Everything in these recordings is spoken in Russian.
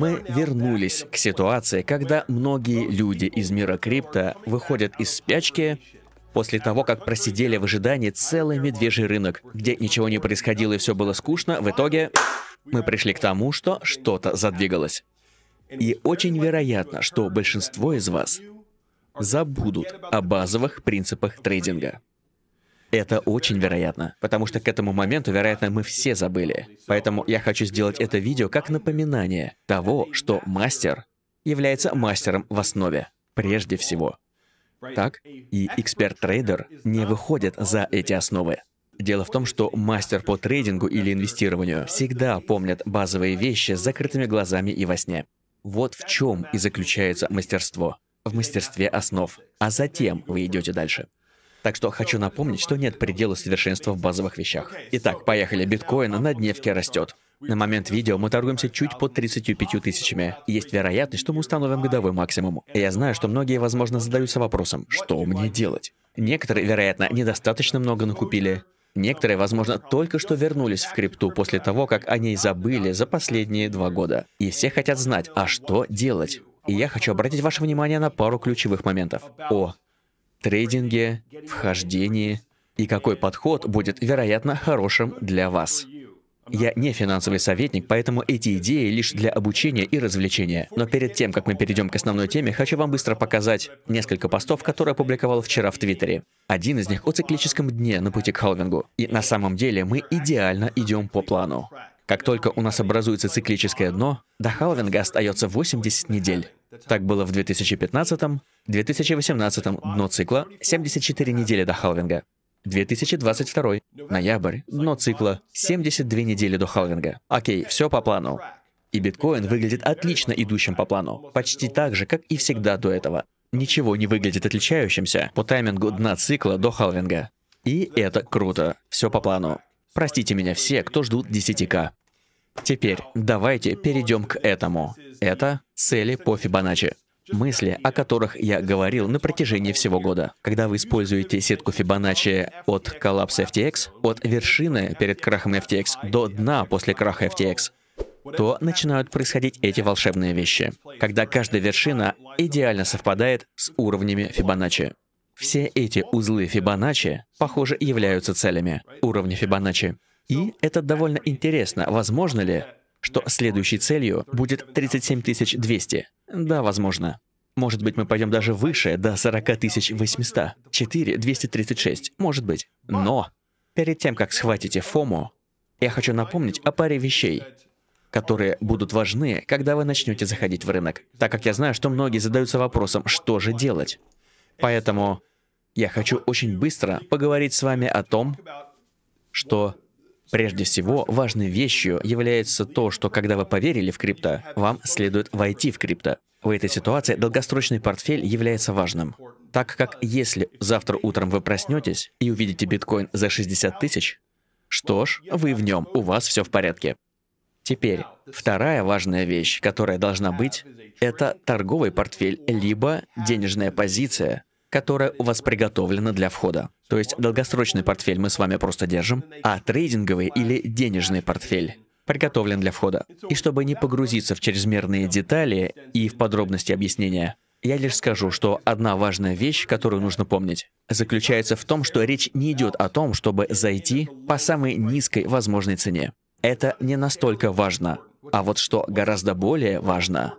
мы вернулись к ситуации, когда многие люди из мира крипто выходят из спячки после того, как просидели в ожидании целый медвежий рынок, где ничего не происходило и все было скучно, в итоге мы пришли к тому, что что-то задвигалось. И очень вероятно, что большинство из вас забудут о базовых принципах трейдинга. Это очень вероятно, потому что к этому моменту, вероятно, мы все забыли. Поэтому я хочу сделать это видео как напоминание того, что мастер является мастером в основе, прежде всего. Так? И эксперт-трейдер не выходит за эти основы. Дело в том, что мастер по трейдингу или инвестированию всегда помнят базовые вещи с закрытыми глазами и во сне. Вот в чем и заключается мастерство. В мастерстве основ. А затем вы идете дальше. Так что хочу напомнить, что нет предела совершенства в базовых вещах. Итак, поехали. Биткоин на дневке растет. На момент видео мы торгуемся чуть под 35 тысячами. Есть вероятность, что мы установим годовой максимум. Я знаю, что многие, возможно, задаются вопросом, что мне делать? Некоторые, вероятно, недостаточно много накупили. Некоторые, возможно, только что вернулись в крипту после того, как о ней забыли за последние два года. И все хотят знать, а что делать? И я хочу обратить ваше внимание на пару ключевых моментов. О трейдинге, вхождении и какой подход будет, вероятно, хорошим для вас. Я не финансовый советник, поэтому эти идеи лишь для обучения и развлечения. Но перед тем, как мы перейдем к основной теме, хочу вам быстро показать несколько постов, которые опубликовал вчера в Твиттере. Один из них о циклическом дне на пути к халвингу. И на самом деле мы идеально идем по плану. Как только у нас образуется циклическое дно, до халвинга остается 80 недель. Так было в 2015-2018, дно цикла, 74 недели до халвинга. 2022, ноябрь, дно цикла, 72 недели до халвинга. Окей, все по плану. И биткоин выглядит отлично идущим по плану, почти так же, как и всегда до этого. Ничего не выглядит отличающимся по таймингу дна цикла до халвинга. И это круто, все по плану. Простите меня все, кто ждут 10к. Теперь давайте перейдем к этому. Это цели по Фибоначчи. Мысли, о которых я говорил на протяжении всего года. Когда вы используете сетку Фибоначчи от коллапса FTX, от вершины перед крахом FTX до дна после краха FTX, то начинают происходить эти волшебные вещи, когда каждая вершина идеально совпадает с уровнями Фибоначчи. Все эти узлы Фибоначчи, похоже, являются целями уровня Фибоначчи. И это довольно интересно. Возможно ли, что следующей целью будет 37 200? Да, возможно. Может быть, мы пойдем даже выше, до 40 800. 4 236, может быть. Но перед тем, как схватите ФОМу, я хочу напомнить о паре вещей, которые будут важны, когда вы начнете заходить в рынок, так как я знаю, что многие задаются вопросом, что же делать. Поэтому я хочу очень быстро поговорить с вами о том, что Прежде всего, важной вещью является то, что когда вы поверили в крипто, вам следует войти в крипто. В этой ситуации долгосрочный портфель является важным. Так как если завтра утром вы проснетесь и увидите биткоин за 60 тысяч, что ж, вы в нем, у вас все в порядке. Теперь, вторая важная вещь, которая должна быть, это торговый портфель, либо денежная позиция, которая у вас приготовлена для входа. То есть долгосрочный портфель мы с вами просто держим, а трейдинговый или денежный портфель приготовлен для входа. И чтобы не погрузиться в чрезмерные детали и в подробности объяснения, я лишь скажу, что одна важная вещь, которую нужно помнить, заключается в том, что речь не идет о том, чтобы зайти по самой низкой возможной цене. Это не настолько важно. А вот что гораздо более важно,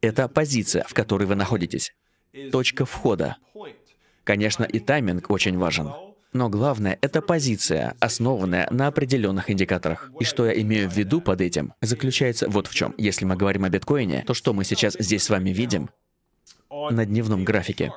это позиция, в которой вы находитесь точка входа. Конечно, и тайминг очень важен. Но главное — это позиция, основанная на определенных индикаторах. И что я имею в виду под этим, заключается вот в чем. Если мы говорим о биткоине, то что мы сейчас здесь с вами видим на дневном графике?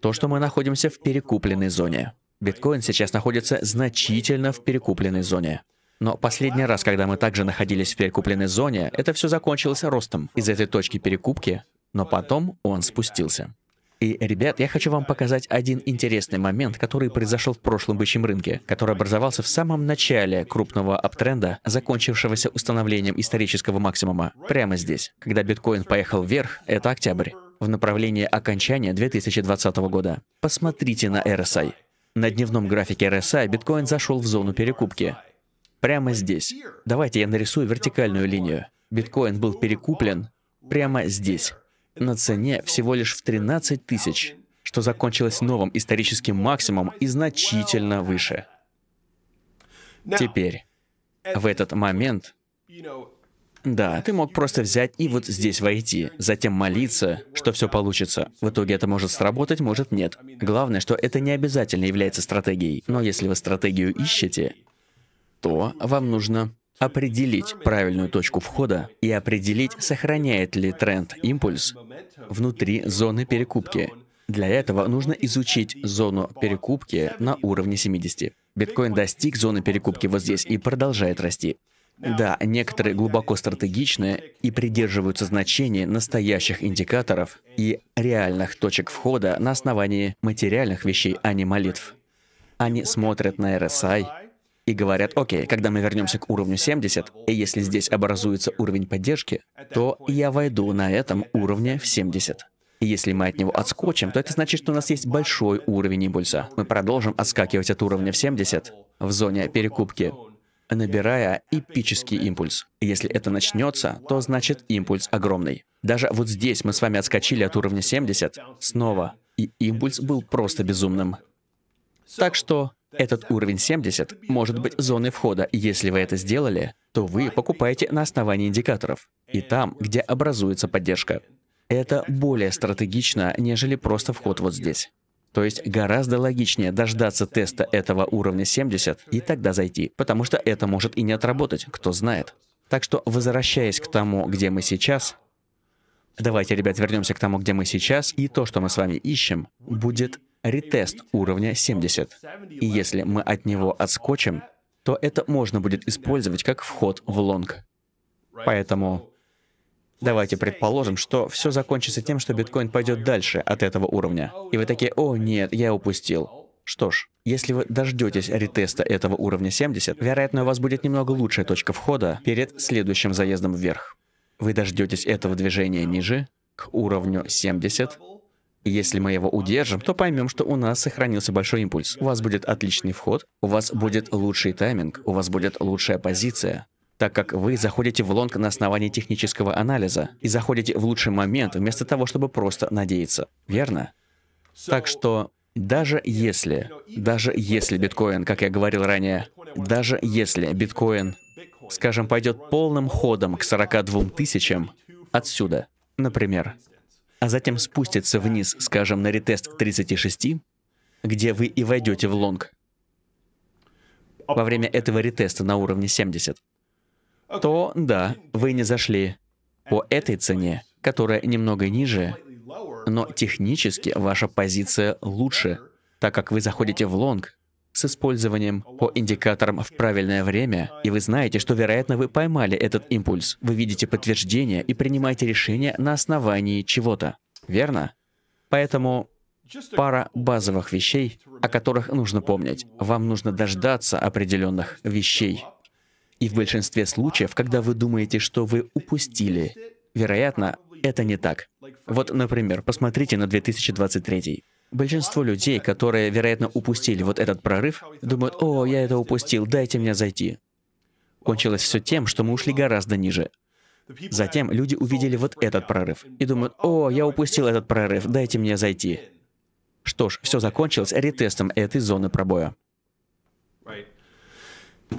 То, что мы находимся в перекупленной зоне. Биткоин сейчас находится значительно в перекупленной зоне. Но последний раз, когда мы также находились в перекупленной зоне, это все закончилось ростом из этой точки перекупки, но потом он спустился. И, ребят, я хочу вам показать один интересный момент, который произошел в прошлом бычьем рынке, который образовался в самом начале крупного аптренда, закончившегося установлением исторического максимума, прямо здесь. Когда биткоин поехал вверх, это октябрь, в направлении окончания 2020 года. Посмотрите на RSI. На дневном графике RSI биткоин зашел в зону перекупки. Прямо здесь. Давайте я нарисую вертикальную линию. Биткоин был перекуплен прямо здесь на цене всего лишь в 13 тысяч, что закончилось новым историческим максимумом и значительно выше. Теперь, в этот момент, да, ты мог просто взять и вот здесь войти, затем молиться, что все получится. В итоге это может сработать, может нет. Главное, что это не обязательно является стратегией. Но если вы стратегию ищете, то вам нужно определить правильную точку входа и определить, сохраняет ли тренд импульс внутри зоны перекупки. Для этого нужно изучить зону перекупки на уровне 70. Биткоин достиг зоны перекупки вот здесь и продолжает расти. Да, некоторые глубоко стратегичны и придерживаются значений настоящих индикаторов и реальных точек входа на основании материальных вещей, а не молитв. Они смотрят на RSI, и говорят, окей, когда мы вернемся к уровню 70, и если здесь образуется уровень поддержки, то я войду на этом уровне в 70. И если мы от него отскочим, то это значит, что у нас есть большой уровень импульса. Мы продолжим отскакивать от уровня в 70 в зоне перекупки, набирая эпический импульс. если это начнется, то значит импульс огромный. Даже вот здесь мы с вами отскочили от уровня 70 снова, и импульс был просто безумным. Так что этот уровень 70 может быть зоной входа. Если вы это сделали, то вы покупаете на основании индикаторов и там, где образуется поддержка. Это более стратегично, нежели просто вход вот здесь. То есть гораздо логичнее дождаться теста этого уровня 70 и тогда зайти, потому что это может и не отработать, кто знает. Так что, возвращаясь к тому, где мы сейчас, Давайте, ребят, вернемся к тому, где мы сейчас, и то, что мы с вами ищем, будет ретест уровня 70. И если мы от него отскочим, то это можно будет использовать как вход в лонг. Поэтому давайте предположим, что все закончится тем, что биткоин пойдет дальше от этого уровня. И вы такие, о нет, я упустил. Что ж, если вы дождетесь ретеста этого уровня 70, вероятно, у вас будет немного лучшая точка входа перед следующим заездом вверх. Вы дождетесь этого движения ниже, к уровню 70, если мы его удержим, то поймем, что у нас сохранился большой импульс. У вас будет отличный вход, у вас будет лучший тайминг, у вас будет лучшая позиция так как вы заходите в лонг на основании технического анализа и заходите в лучший момент вместо того, чтобы просто надеяться. Верно? Так что даже если, даже если биткоин, как я говорил ранее, даже если биткоин, скажем, пойдет полным ходом к 42 тысячам отсюда, например, а затем спустится вниз, скажем, на ретест к 36, где вы и войдете в лонг во время этого ретеста на уровне 70, то да, вы не зашли по этой цене, которая немного ниже, но технически ваша позиция лучше, так как вы заходите в лонг, с использованием по индикаторам в правильное время, и вы знаете, что, вероятно, вы поймали этот импульс. Вы видите подтверждение и принимаете решение на основании чего-то. Верно? Поэтому пара базовых вещей, о которых нужно помнить. Вам нужно дождаться определенных вещей. И в большинстве случаев, когда вы думаете, что вы упустили, вероятно, это не так. Вот, например, посмотрите на 2023. Большинство людей, которые, вероятно, упустили вот этот прорыв, думают, о, я это упустил, дайте мне зайти. Кончилось все тем, что мы ушли гораздо ниже. Затем люди увидели вот этот прорыв и думают, о, я упустил этот прорыв, дайте мне зайти. Что ж, все закончилось ретестом этой зоны пробоя.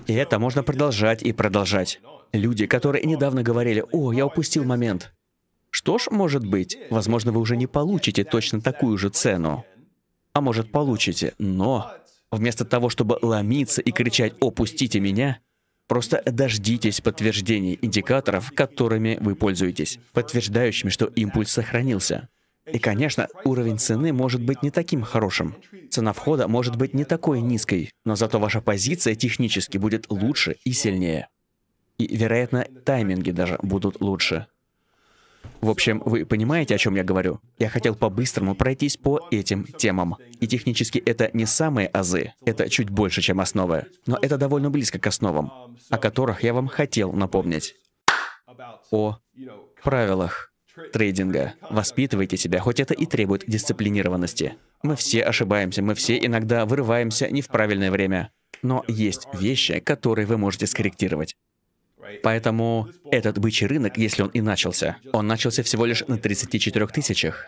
И это можно продолжать и продолжать. Люди, которые недавно говорили, о, я упустил момент, что ж, может быть, возможно, вы уже не получите точно такую же цену. А может, получите, но вместо того, чтобы ломиться и кричать «Опустите меня», Просто дождитесь подтверждений индикаторов, которыми вы пользуетесь, подтверждающими, что импульс сохранился. И, конечно, уровень цены может быть не таким хорошим. Цена входа может быть не такой низкой, но зато ваша позиция технически будет лучше и сильнее. И, вероятно, тайминги даже будут лучше. В общем, вы понимаете, о чем я говорю? Я хотел по-быстрому пройтись по этим темам. И технически это не самые азы, это чуть больше, чем основы. Но это довольно близко к основам, о которых я вам хотел напомнить. О правилах трейдинга. Воспитывайте себя, хоть это и требует дисциплинированности. Мы все ошибаемся, мы все иногда вырываемся не в правильное время. Но есть вещи, которые вы можете скорректировать. Поэтому этот бычий рынок, если он и начался, он начался всего лишь на 34 тысячах.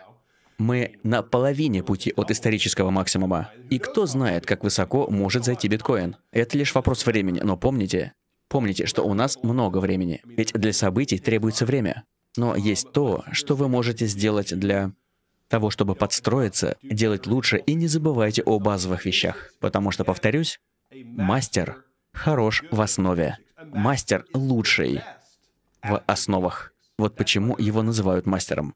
Мы на половине пути от исторического максимума. И кто знает, как высоко может зайти биткоин. Это лишь вопрос времени, но помните, помните, что у нас много времени. Ведь для событий требуется время. Но есть то, что вы можете сделать для того, чтобы подстроиться, делать лучше и не забывайте о базовых вещах. Потому что, повторюсь, мастер хорош в основе мастер лучший в основах. Вот почему его называют мастером.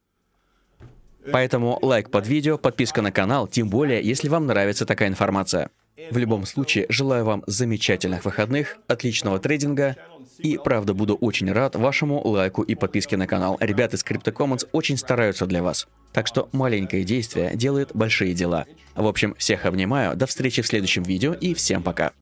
Поэтому лайк под видео, подписка на канал, тем более, если вам нравится такая информация. В любом случае, желаю вам замечательных выходных, отличного трейдинга, и правда буду очень рад вашему лайку и подписке на канал. Ребята из Crypto Commons очень стараются для вас. Так что маленькое действие делает большие дела. В общем, всех обнимаю, до встречи в следующем видео и всем пока.